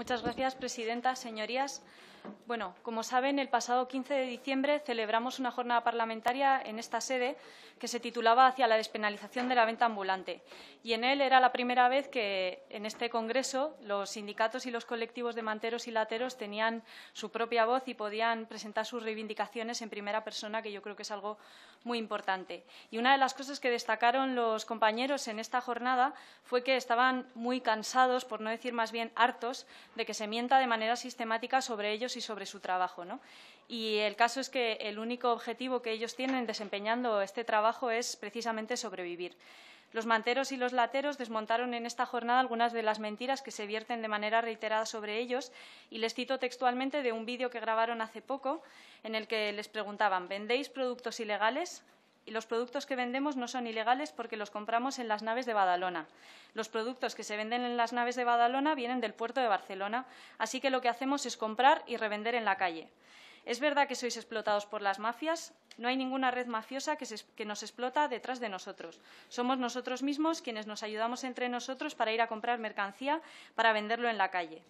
Muchas gracias, presidenta. Señorías, bueno, como saben, el pasado 15 de diciembre celebramos una jornada parlamentaria en esta sede que se titulaba Hacia la despenalización de la venta ambulante. Y en él era la primera vez que en este Congreso los sindicatos y los colectivos de manteros y lateros tenían su propia voz y podían presentar sus reivindicaciones en primera persona, que yo creo que es algo muy importante. Y una de las cosas que destacaron los compañeros en esta jornada fue que estaban muy cansados, por no decir más bien hartos, de que se mienta de manera sistemática sobre ellos y sobre su trabajo. ¿no? Y el caso es que el único objetivo que ellos tienen desempeñando este trabajo es precisamente sobrevivir. Los manteros y los lateros desmontaron en esta jornada algunas de las mentiras que se vierten de manera reiterada sobre ellos y les cito textualmente de un vídeo que grabaron hace poco en el que les preguntaban ¿vendéis productos ilegales? los productos que vendemos no son ilegales porque los compramos en las naves de Badalona. Los productos que se venden en las naves de Badalona vienen del puerto de Barcelona, así que lo que hacemos es comprar y revender en la calle. ¿Es verdad que sois explotados por las mafias? No hay ninguna red mafiosa que, que, nos explota detrás de nosotros. Somos nosotros mismos quienes nos ayudamos entre nosotros para ir a comprar mercancía para venderlo en la calle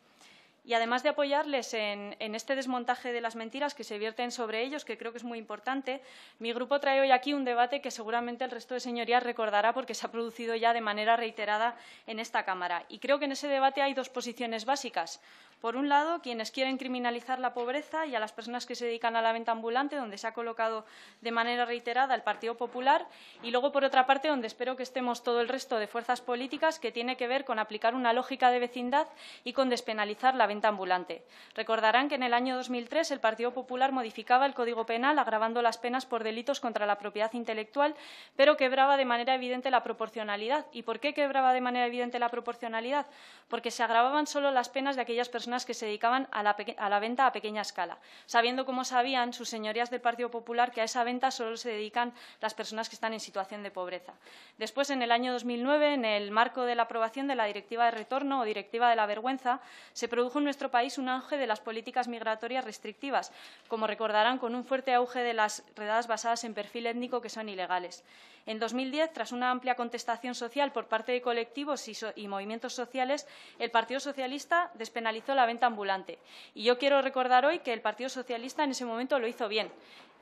y además de apoyarles en, en, este desmontaje de las mentiras que se vierten sobre ellos, que creo que es muy importante, mi grupo trae hoy aquí un debate que seguramente el resto de señorías recordará porque se ha producido ya de manera reiterada en esta Cámara. Y creo que en ese debate hay dos posiciones básicas. Por un lado, quienes quieren criminalizar la pobreza y a las personas que se dedican a la venta ambulante, donde se ha colocado de manera reiterada el Partido Popular, y luego, por otra parte, donde espero que estemos todo el resto de fuerzas políticas, que tiene que ver con aplicar una lógica de vecindad y con despenalizar la venta ambulante. Recordarán que en el año 2003 el Partido Popular modificaba el Código Penal agravando las penas por delitos contra la propiedad intelectual, pero quebraba de manera evidente la proporcionalidad. ¿Y por qué quebraba de manera evidente la proporcionalidad? Porque se agravaban solo las penas de aquellas personas que se dedicaban a la, a la venta a pequeña escala, sabiendo, como sabían, sus señorías del Partido Popular que a esa venta solo se dedican las personas que están en situación de pobreza. Después, en el año 2009, en el marco de la aprobación de la Directiva de Retorno o Directiva de la Vergüenza, se produjo en nuestro país un auge de las políticas migratorias restrictivas, como recordarán, con un fuerte auge de las redadas basadas en perfil étnico que son ilegales. En 2010, tras una amplia contestación social por parte de colectivos y, movimientos sociales, el Partido Socialista despenalizó la venta ambulante. Y yo quiero recordar hoy que el Partido Socialista en ese momento lo hizo bien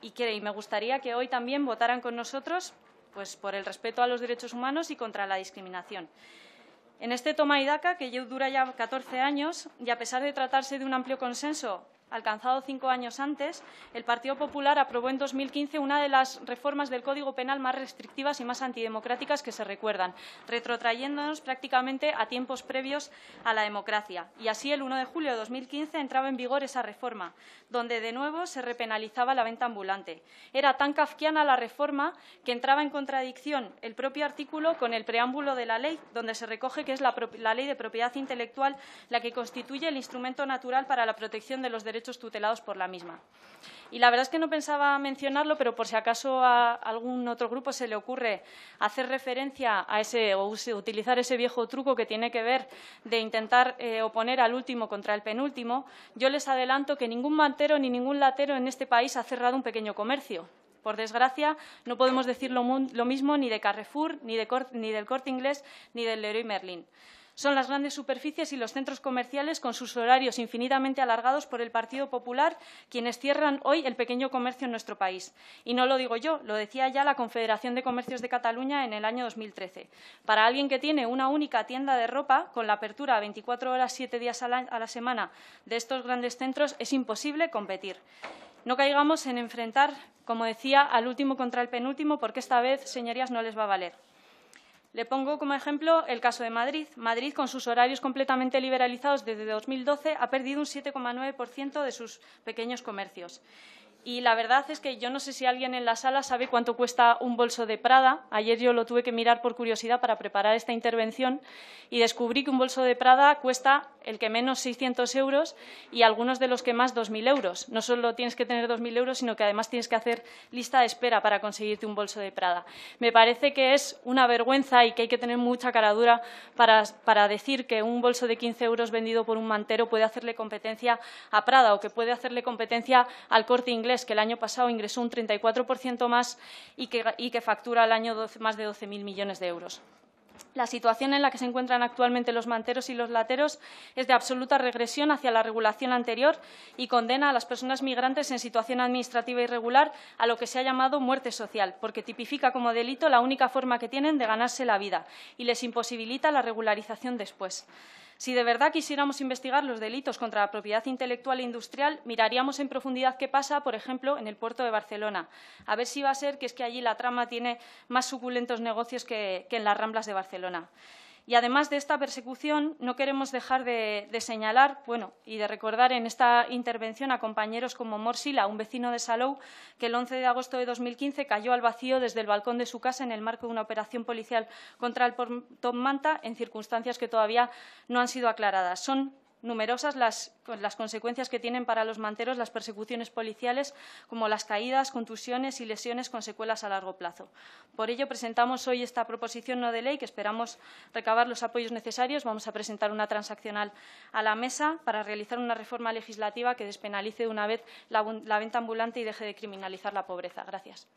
y, y me gustaría que hoy también votaran con nosotros pues, por el respeto a los derechos humanos y contra la discriminación. En este toma y que dura ya 14 años, y a pesar de tratarse de un amplio consenso alcanzado cinco años antes, el Partido Popular aprobó en 2015 una de las reformas del Código Penal más restrictivas y más antidemocráticas que se recuerdan, retrotrayéndonos prácticamente a tiempos previos a la democracia. Y así, el 1 de julio de 2015 entraba en vigor esa reforma, donde de nuevo se repenalizaba la venta ambulante. Era tan kafkiana la reforma que entraba en contradicción el propio artículo con el preámbulo de la ley, donde se recoge que es la, la ley de propiedad intelectual la que constituye el instrumento natural para la protección de los derechos derechos tutelados por la misma. Y la verdad es que no pensaba mencionarlo, pero por si acaso a algún otro grupo se le ocurre hacer referencia a ese o utilizar ese viejo truco que tiene que ver de intentar eh, oponer al último contra el penúltimo, yo les adelanto que ningún mantero ni ningún latero en este país ha cerrado un pequeño comercio. Por desgracia, no podemos decir lo, mismo ni de Carrefour, ni, de, ni del Corte Inglés, ni del Leroy Merlin son las grandes superficies y los centros comerciales con sus horarios infinitamente alargados por el Partido Popular, quienes cierran hoy el pequeño comercio en nuestro país. Y no lo digo yo, lo decía ya la Confederación de Comercios de Cataluña en el año 2013. Para alguien que tiene una única tienda de ropa, con la apertura a 24 horas, 7 días a la, a la semana de estos grandes centros, es imposible competir. No caigamos en enfrentar, como decía, al último contra el penúltimo, porque esta vez, señorías, no les va a valer. Le pongo como ejemplo el caso de Madrid. Madrid, con sus horarios completamente liberalizados desde 2012, ha perdido un 7,9% de sus pequeños comercios. Y la verdad es que yo no sé si alguien en la sala sabe cuánto cuesta un bolso de Prada. Ayer yo lo tuve que mirar por curiosidad para preparar esta intervención y descubrí que un bolso de Prada cuesta el que menos 600 euros y algunos de los que más 2.000 euros. No solo tienes que tener 2.000 euros, sino que además tienes que hacer lista de espera para conseguirte un bolso de Prada. Me parece que es una vergüenza y que hay que tener mucha cara dura para, para decir que un bolso de 15 euros vendido por un mantero puede hacerle competencia a Prada o que puede hacerle competencia al corte inglés que el año pasado ingresó un 34% más y que, y factura al año más de 12.000 millones de euros. La situación en la que se encuentran actualmente los manteros y los lateros es de absoluta regresión hacia la regulación anterior y condena a las personas migrantes en situación administrativa irregular a lo que se ha llamado muerte social, porque tipifica como delito la única forma que tienen de ganarse la vida y les imposibilita la regularización después. Si de verdad quisiéramos investigar los delitos contra la propiedad intelectual e industrial, miraríamos en profundidad qué pasa, por ejemplo, en el puerto de Barcelona. A ver si va a ser que es que allí la trama tiene más suculentos negocios que, que en las ramblas de Barcelona. Y además de esta persecución, no queremos dejar de, señalar y de recordar en esta intervención a compañeros como Morsila, un vecino de Salou, que el 11 de agosto de 2015 cayó al vacío desde el balcón de su casa en el marco de una operación policial contra el Tom Manta en circunstancias que todavía no han sido aclaradas numerosas las, consecuencias que tienen para los manteros las persecuciones policiales, como las caídas, contusiones y lesiones con secuelas a largo plazo. Por ello, presentamos hoy esta proposición no de ley, que esperamos recabar los apoyos necesarios. Vamos a presentar una transaccional a la mesa para realizar una reforma legislativa que despenalice de una vez la, la venta ambulante y deje de criminalizar la pobreza. Gracias.